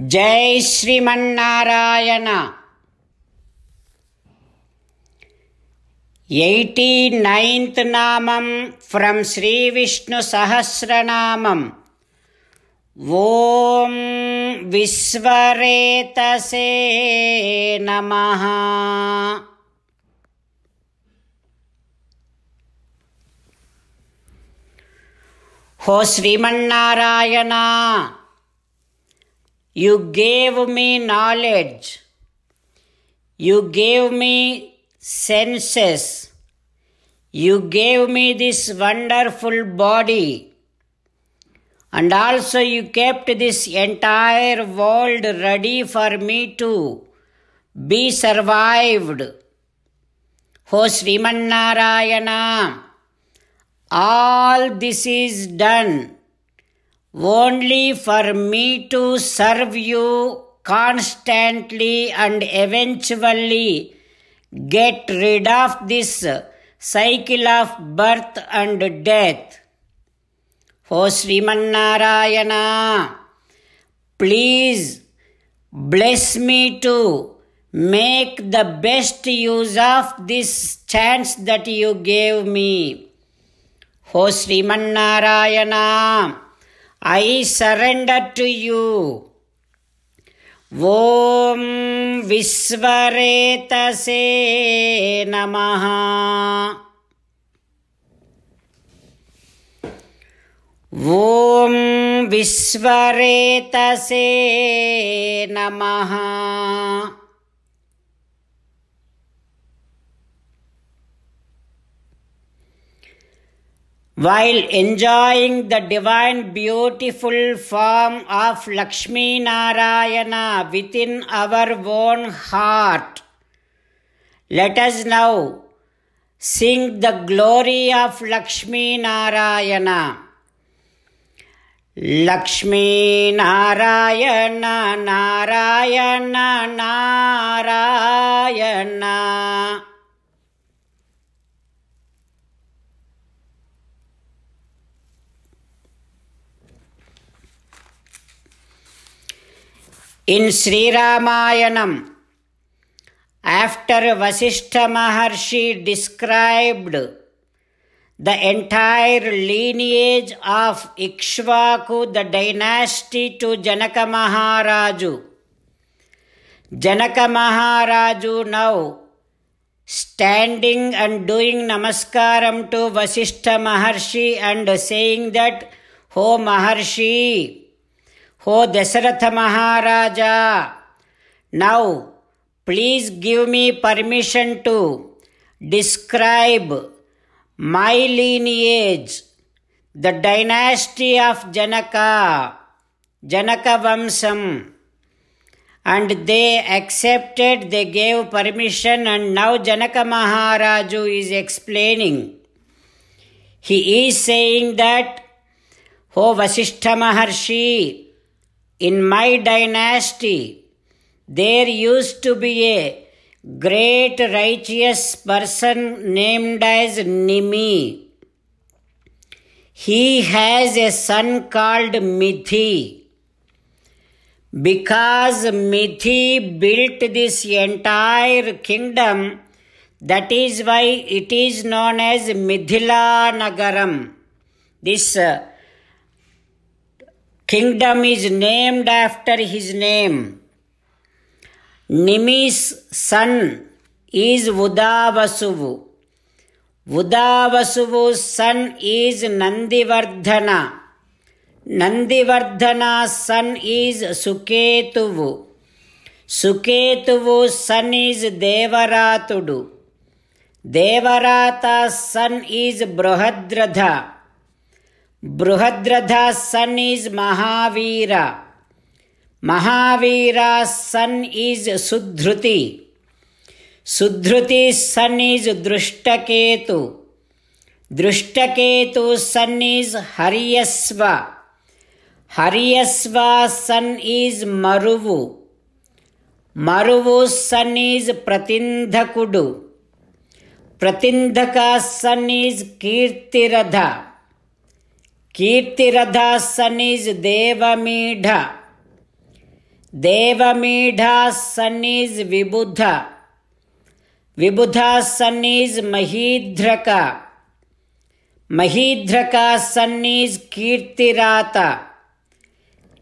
जय Sriman Narayana eighty ninth नामं विष्णु श्रीविष्णुसहस्रनामं ॐ विश्वरेतसे नमः हो Srimannarayana You gave me knowledge. You gave me senses. You gave me this wonderful body. And also, you kept this entire world ready for me to be survived. Ho Sriman all this is done only for me to serve you constantly and eventually get rid of this cycle of birth and death. O oh, Srimannarayana, please bless me to make the best use of this chance that you gave me. O oh, Srimannarayana, I surrender to you. ॐ विश्वरेतसे नमः ॐ विश्वरेतसे नमः While enjoying the divine beautiful form of Lakshmi Narayana within our own heart, let us now sing the glory of Lakshmi Narayana. Lakshmi Narayana, Narayana, Narayana. In Sri Ramayanam, after Vasishtha Maharshi described the entire lineage of Ikshvaku, the dynasty to Janaka Maharaju, Janaka Maharaju now standing and doing namaskaram to Vasishtha Maharshi and saying that, Ho Maharshi, O Dasharatha Maharaja, now please give me permission to describe my lineage, the dynasty of Janaka, Janaka Vamsam. And they accepted, they gave permission, and now Janaka Maharaju is explaining. He is saying that, O Vasistha Maharshi, in my dynasty, there used to be a great righteous person named as Nimi. He has a son called Mithi. Because Mithi built this entire kingdom, that is why it is known as Mithila Nagaram. This uh, kingdom is named after his name. Nimi's son is Udavasuvu. Udavasuvu's son is Nandivardhana. Nandivardhana's son is Suketuvu. Suketuvu's son is Devaratudu. Devarata's son is Brahadratha. Bruhadrada's son is Mahavira. Mahavira's son is Sudhruti. Sudhruti's son is Drushtaketu. Drushtetu's son is Haryasva. Haryasva's son is Maruvu. Maruvu's son is Pratindhakudu. Pratindhaka's son is Kirtiradha. Son is Devamidha Devamidha son is Vibudha Vibudha son is Mahidhraka son is Kirtirata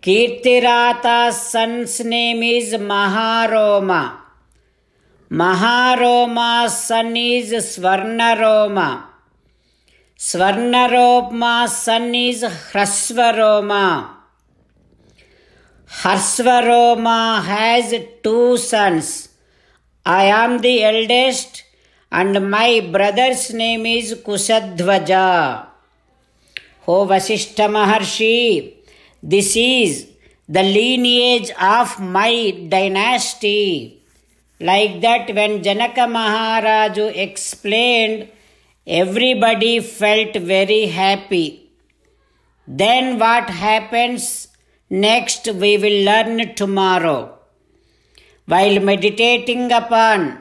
Kirtirata son's name is Maharoma Maharoma son is Svarnaroma Svarnaroma son is Hrasvaroma. Harsvaroma has two sons. I am the eldest and my brother's name is Kusadvaja. O Vasistha Maharshi, this is the lineage of my dynasty. Like that when Janaka Maharaju explained Everybody felt very happy. Then what happens next we will learn tomorrow. While meditating upon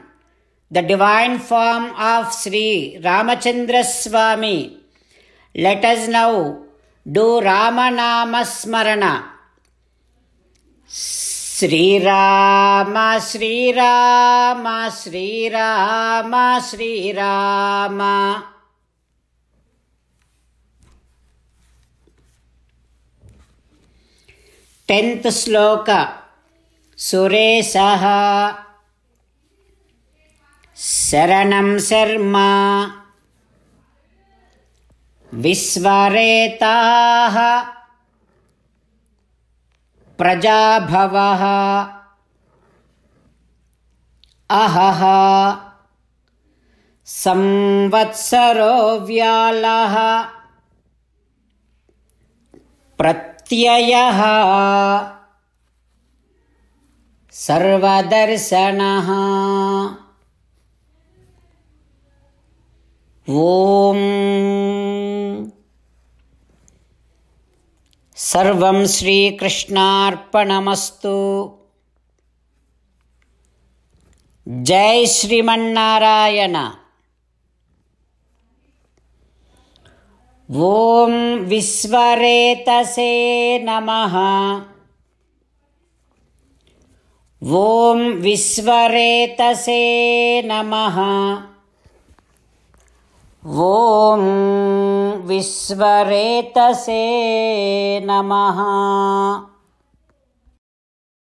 the divine form of Sri Ramachandra Swami, let us now do Rama Smarana. Shriram Shriram Shriram Shriram tenth shloka सुरेशः शरणं शर्मा विश्वरेताः प्रजाभवः अहः संवत्सरो व्यालः प्रत्ययः सर्वदर्शनः ओम् सर्वं श्रीकृष्णार्पणमस्तु जय श्रीमन्नारायण विश्वरेतसे नमः ॐ विश्वरेतसे नमः ॐ विश्वरेतसे नमः